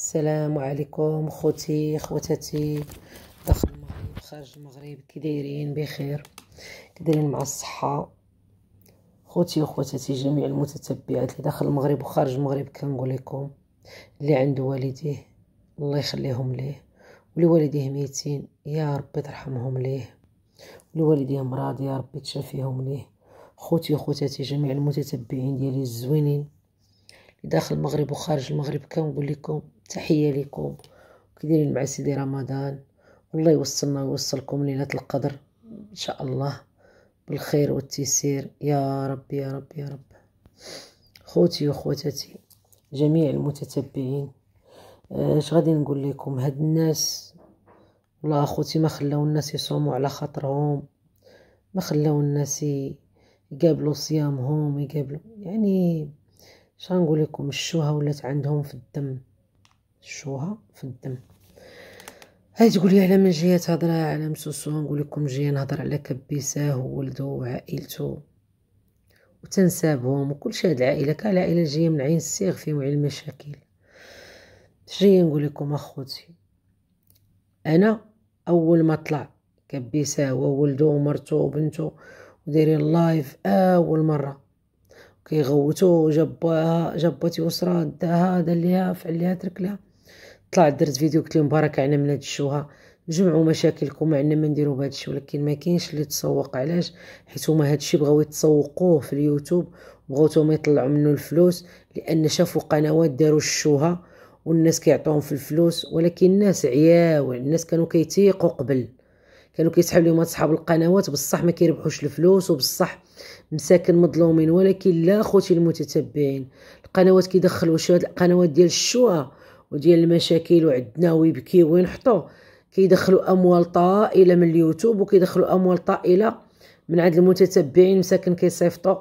السلام عليكم خوتي خوتاتي داخل المغرب خارج المغرب كي دايرين بخير كي دايرين مع الصحه خوتي وخوتاتي جميع المتتبعات اللي داخل المغرب وخارج المغرب كنقول لكم اللي عنده والديه الله يخليهم ليه واللي والديه ميتين يا ربي ترحمهم ليه واللي والديه مراد يا ربي تشافيهم ليه خوتي وخوتاتي جميع المتتبعين ديالي الزوينين داخل المغرب وخارج المغرب كنقول لكم تحية لكم كديرين مع سيدي رمضان والله يوصلنا ويوصلكم ليلة القدر إن شاء الله بالخير والتيسير يا رب يا رب يا رب خوتي وخواتاتي جميع المتتبعين اش آه، غادي نقول لكم هاد الناس والله اخوتي ما خلاو الناس يصوموا على خاطرهم ما خلاو الناس يقابلوا صيامهم يقابلوا يعني اش غنقول لكم الشوهه ولات عندهم في الدم شوها في الدم هاي تقول لي على من جهه هضره على مسوسو نقول لكم جايه نهضر على كبيساه وولدو وعائلته وتنسابهم وكل شيء هاد العائله كاع العائله جايه من عين السيغ في وعي المشاكل جايه نقول لكم اخوتي انا اول ما طلع كبيساه وولدو ومرتو وبنته ودايرين لايف اول مره كيغوتو جاب جبتي وسرا داها دار ليها فعل ليها ترك ليها طلعت درت فيديو قلت لهم بركة عنا من هاد الشوها جمعوا مشاكلكم عنا ما نديروا بهذا الشيء ولكن ما كاينش اللي تسوق علاش حيت هما هذا الشيء بغاو يتسوقوه في اليوتيوب بغاو هما يطلعوا منه الفلوس لان شافوا قنوات داروا الشوها والناس كيعطوهم في الفلوس ولكن الناس عياو الناس كانوا كيتيقوا قبل كانوا كيسحبوا لهم اصحاب القنوات بصح ما كيربحوش الفلوس وبصح مساكن مظلومين ولكن لا خوتي المتتبعين القنوات كيدخلوا هاد القنوات ديال الشوها وديال المشاكل وعندنا ويبكي وينحطو كيدخلوا اموال طائله من اليوتيوب وكيدخلوا اموال طائله من عند المتتبعين مساكن كيصيفطوا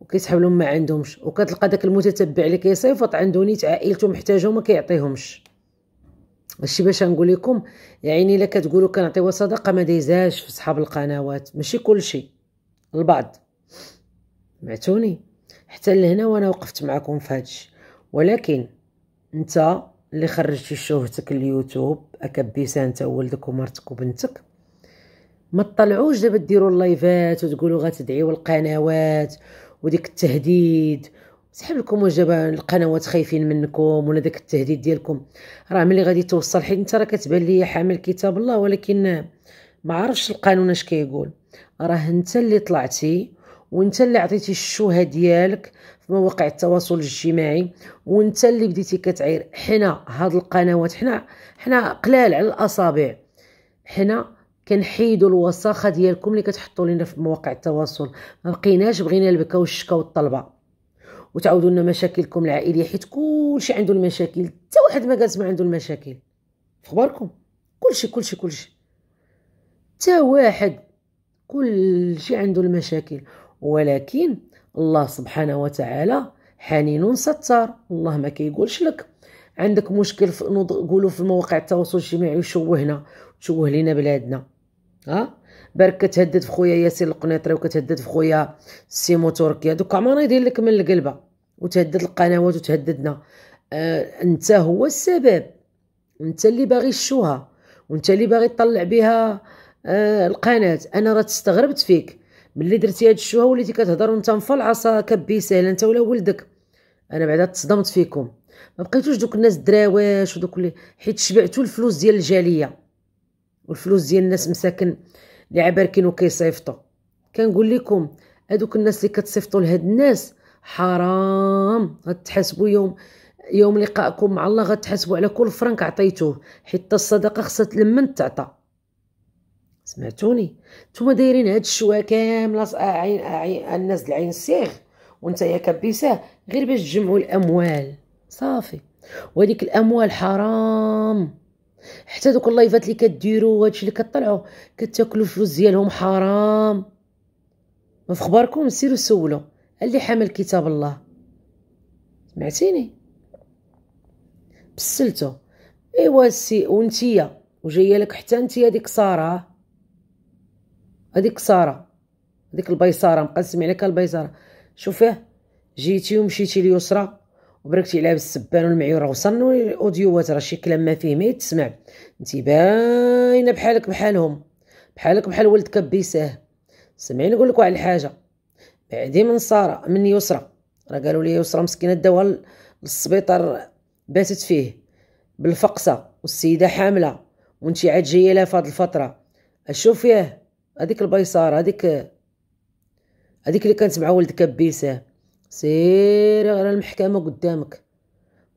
وكيسحب لهم ما عندهمش وكتلقى داك المتتبع اللي كيصيفط عنده نيت عائلته محتاجه وما كيعطيهمش هادشي باش نقول لكم يعني الا كتقولوا كنعطيوها صدقه ما دايزاش في صحاب القنوات ماشي كلشي البعض معتوني حتى لهنا وانا وقفت معكم في هادشي ولكن انت اللي خرجتي شوهتك اليوتيوب اكبيسها انت وولدك ومرتك وبنتك ما تطلعوش دابا ديروا اللايفات وتقولوا غتدعيوا القنوات وديك التهديد سحب لكم وجبه القنوات خايفين منكم ولا داك التهديد ديالكم راه ملي غادي توصل حيت انت راه كتبان لي حامل كتاب الله ولكن ما عرفش القانون اش كيقول راه انت اللي طلعتي وانت اللي عطيتي الشوهه ديالك في مواقع التواصل الاجتماعي وانت اللي بديتي كتعير حنا هاد القنوات حنا حنا قلال على الاصابع حنا كنحيدوا الوساخه ديالكم اللي كتحطوا لنا في مواقع التواصل ما بقيناش بغينا البكا والشكا والطلبه وتعاودوا لنا مشاكلكم العائليه حيت كلشي عنده المشاكل حتى واحد ما جالس ما عنده المشاكل اخباركم كلشي كلشي كلشي حتى واحد كلشي عنده المشاكل ولكن الله سبحانه وتعالى حنين ستار الله ما كيقولش لك عندك مشكل في نقولوا في مواقع التواصل الاجتماعي يشوهنا تشوه لينا بلادنا ها برك كتهدد في خويا ياسين القنيطري وكتهدد في خويا سيمو تركيا دوك عمرنا يدير لك من القلبه وتهدد القنوات وتهددنا آه انت هو السبب انت اللي باغي الشوهه وانت اللي باغي تطلع بها آه القناه انا راه استغربت فيك ملي درتي هاد الشوهه وليتي كتهضر وانت عصا كبي ساهله انت ولا ولدك انا بعدا تصدمت فيكم ما بقيتوش دوك الناس دراواش ودوك اللي حيت شبعتوا الفلوس ديال الجاليه والفلوس ديال الناس مساكن اللي عباركين وكيصيفطوا كنقول لكم هادوك الناس اللي كتصيفطوا لهاد الناس حرام غتحاسبوا يوم يوم لقائكم مع الله غتحاسبوا على كل فرنك عطيتوه حيت الصدقه خصها تلمن تعطى سمعتوني نتوما دايرين هاد الشوا كامله آه، عين آه، عين آه، الناس د العين الصيغ وانت يا كبيساه غير باش تجمعوا الاموال صافي وهذيك الاموال حرام حتى دوك اللايفات اللي كديروا وهادشي اللي كطلعوا كتاكلوا الفلوس ديالهم حرام ما في خباركم سيروا سولوا اللي حمل كتاب الله سمعتيني بسلتو ايوا سي وانتيا وجايه لك حتى انتيا ديك ساره هذيك ساره هذيك البيصاره مقسم عليك البيصاره شوفيه جيتي ومشيتي اليسرى وبركتي عليها بالسبان والمعيور وصلنا الاوديوات راه شي كلام ما فيه ما يتسمع انت باينه بحالك بحالهم بحالك بحال ولد كبيساه سمعيني نقول لك واحد الحاجه بعدي من ساره من يسرى راه قالوا لي يسرى مسكينه داوها للسبيطار باتت فيه بالفقصه والسيده حامله وانت عاد جايه لها في هاد الفتره اشوف ياه هذيك البيصار هذيك هذيك اللي كانت مع ولدك بيساه سيري على المحكمه قدامك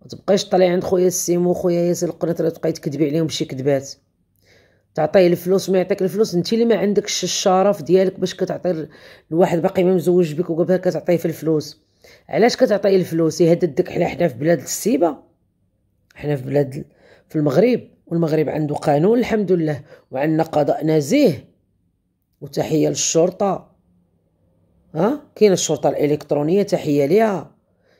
ما تبقايش طالع عند خويا السيمو خويا ياسر القناط راه تبقاي تكذبي عليهم بشي كذبات تعطيه الفلوس ما يعطيك الفلوس انت اللي ما عندكش الشرف ديالك باش كتعطي لواحد باقي ما مزوج بك وقبلها كتعطيه في الفلوس علاش كتعطيه الفلوس يهددك حنا حنا في بلاد السيبه حنا في بلاد في المغرب والمغرب عنده قانون الحمد لله وعندنا قضاء نزيه وتحيه للشرطه ها كاينه الشرطه الالكترونيه تحيه ليها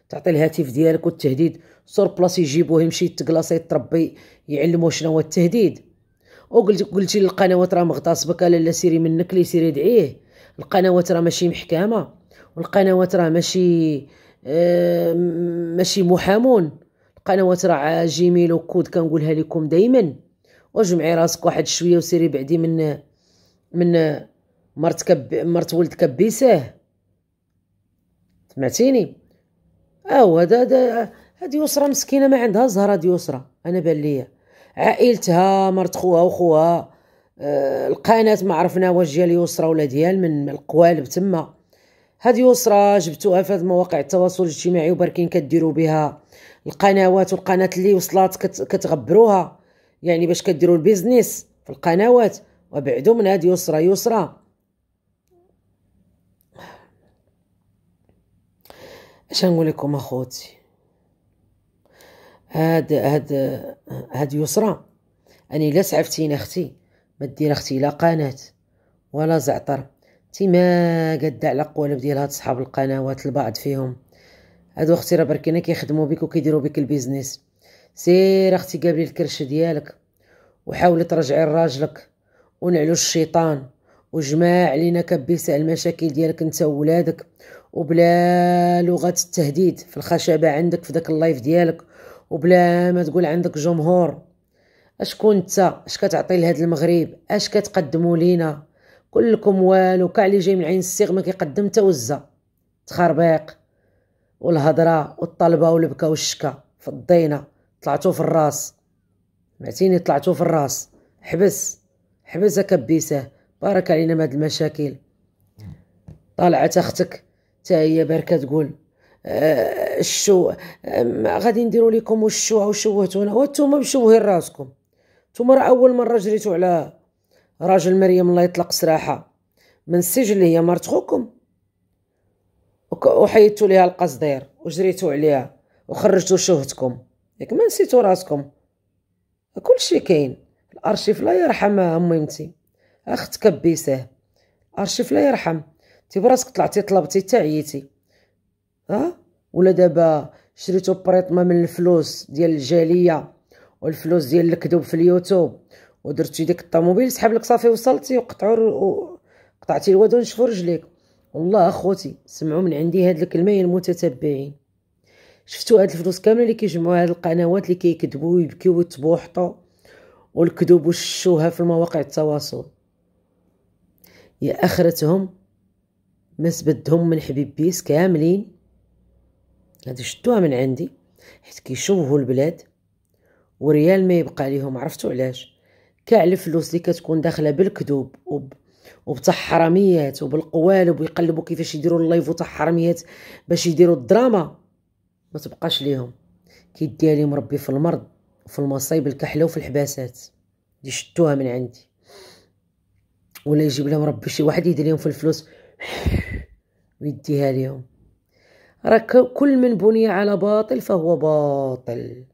تعطي الهاتف ديالك والتهديد سور بلاص يجيبوه يمشي يتكلاصي يتربي يعلمو شنو هو التهديد وقلت قلتي للقنوات راه مغتصبك لا سيري منك لي سيري دعيه القنوات راه ماشي محكمه والقنوات راه ماشي آه ماشي محامون القنوات راه جيميل وكود كنقولها لكم دائما وجمعي راسك واحد شويه وسيري بعدي من من مرت كب... مرت ولد كبيسه سمعتيني او هذا هذه هذه اسره مسكينه ما عندها زهره دي اسره انا بان ليا عائلتها مرت خوها وخوها آه القناه ما عرفنا واش ديال اليسرى ولا ديال من القوالب تما هذه يسرى جبتوها في هذه مواقع التواصل الاجتماعي وبركين كديروا بها القنوات والقناه اللي وصلات كت... كتغبروها يعني باش كديروا البيزنس في القنوات وبعدوا من هذه يسرى يسرى اش نقول لكم اخوتي هاد هاد هاد يسرى اني لا سعفتينا اختي ما دير اختي لا قناه ولا زعتر ما قد على القوالب ديال هاد صحاب القنوات البعض فيهم هادو اختي راه بركينا كيخدموا بك وكيديروا بك البيزنس سير اختي قابلي الكرش ديالك وحاولي ترجعي لراجلك ونعلو الشيطان وجماع علينا كبيسة المشاكل ديالك انت وولادك وبلا لغه التهديد في الخشبه عندك في داك اللايف ديالك وبلا ما تقول عندك جمهور اشكون انت اش كتعطي لهاد المغرب اش كتقدموا لينا كلكم والو كاع اللي جاي من عين الصيغ ما كيقدم تا وزه تخربيق والهضره والطلبه والبكا والشكا فضينا طلعتو في الراس معتيني طلعتو في الراس حبس حبس كبيسه بارك علينا هاد المشاكل طالعه اختك حتى هي بركه تقول آه، الشو آه، غادي نديروا لكم الشوع وشوهتونا وانتم مشوهين راسكم نتوما راه اول مره جريتوا على راجل مريم الله يطلق سراحه من السجن اللي هي مرت خوكم وحيدتوا ليها القصدير وجريتوا عليها وخرجتوا شوهتكم ياك ما نسيتوا راسكم كلشي كاين الارشيف لا امي ميمتي اخت كبيسه الارشيف لا يرحم تي براسك طلعتي طلبتي حتى عييتي ها ولا دابا شريتو بريطما من الفلوس ديال الجاليه والفلوس ديال الكذوب في اليوتيوب ودرتي ديك الطوموبيل سحاب لك صافي وصلتي وقطعوا قطعتي الواد ونشفوا رجليك والله اخوتي سمعوا من عندي هاد الكلمه يا المتتبعين شفتوا هاد الفلوس كامله اللي كيجمعوا هاد القنوات اللي كيكذبوا ويبكيو وتبوحطوا والكذوب والشوهه في المواقع التواصل يا اخرتهم مس بدهم من حبيب بيس كاملين هادي شدوها من عندي حيت كيشوهوا البلاد وريال ما يبقى عليهم عرفتو علاش كاع الفلوس اللي كتكون داخله بالكذوب وب وبتحرميات حراميات وبالقوالب ويقلبوا كيفاش يديروا اللايف وتحرميات حراميات باش يديروا الدراما ما تبقاش ليهم كيديها ليهم ربي في المرض وفي المصايب الكحله وفي الحباسات دي شتوها من عندي ولا يجيب لهم ربي شي واحد يدير لهم في الفلوس ويديها لهم راك كل من بني على باطل فهو باطل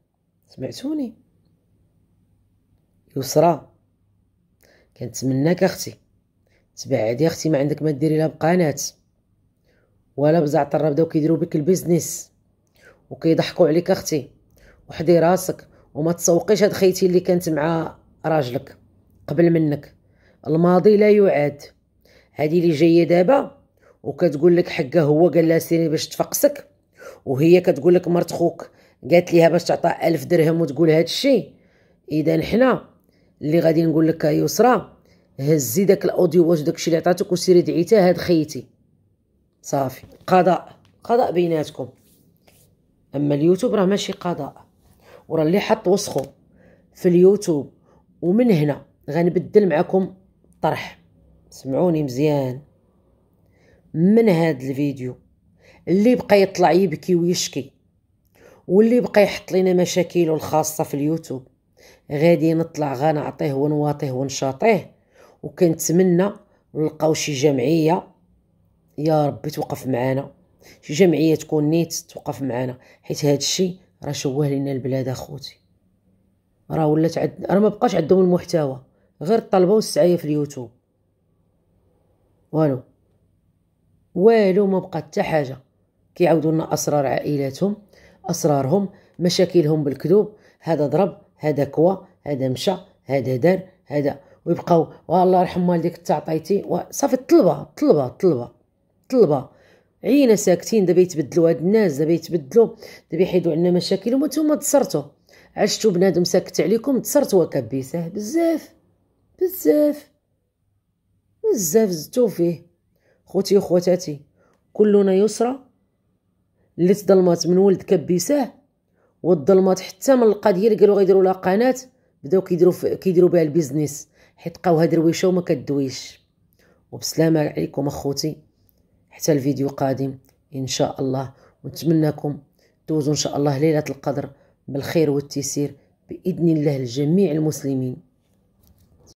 سمعتوني يسرى كنتمناك اختي تبعدي اختي ما عندك ما ديري لا بقنات ولا بزعتر بداو كيديروا بك البيزنس وكيضحكوا عليك اختي وحدي راسك وما تسوقيش هاد خيتي اللي كانت مع راجلك قبل منك الماضي لا يعاد هادي اللي جايه دابا وكتقول لك حقه هو قال لها سيري باش تفقسك وهي كتقول لك مرت خوك قالت ليها باش تعطى ألف درهم وتقول هاد الشيء اذا حنا اللي غادي نقول لك يسرى هزي داك الاوديو واش داكشي اللي عطاتك وسيري دعيتها هاد خيتي صافي قضاء قضاء بيناتكم اما اليوتيوب راه ماشي قضاء ورا اللي حط وسخو في اليوتيوب ومن هنا غنبدل معكم طرح سمعوني مزيان من هاد الفيديو اللي بقى يطلع يبكي ويشكي واللي بقى يحط لنا مشاكله الخاصه في اليوتيوب غادي نطلع غنعطيه ونواطيه ونشاطيه وكنتمنى نلقاو شي جمعيه يا ربي توقف معانا شي جمعيه تكون نيت توقف معانا حيت هذا الشيء راه شوه لنا البلاد اخوتي راه ولات عند راه ما بقاش عندهم المحتوى غير الطلبه السعايه في اليوتيوب والو والو ما بقى حتى حاجه كيعاودوا لنا اسرار عائلاتهم اسرارهم مشاكلهم بالكذوب هذا ضرب هذا كوا هذا مشى هذا دار هذا ويبقاو والله يرحم والديك تعطيتي صافي الطلبه الطلبه الطلبه الطلبه عينا ساكتين دابا يتبدلوا هاد الناس دابا يتبدلوا دابا يحيدوا عنا مشاكل وانتم تصرتوا عشتوا بنادم ساكت عليكم تصرتوا كبيسه بزاف بزاف بزاف زدتوا فيه خوتي وخواتاتي كلنا يسرى اللي تظلمات من ولد كبيساه والظلمات حتى من القضيه اللي قالوا غيديروا لها قناه بداو كيديروا كيديروا بها البيزنس حيت لقاوها درويشه وما كدويش وبسلامه عليكم اخوتي حتى الفيديو قادم ان شاء الله ونتمنىكم دوزوا ان شاء الله ليله القدر بالخير والتيسير باذن الله لجميع المسلمين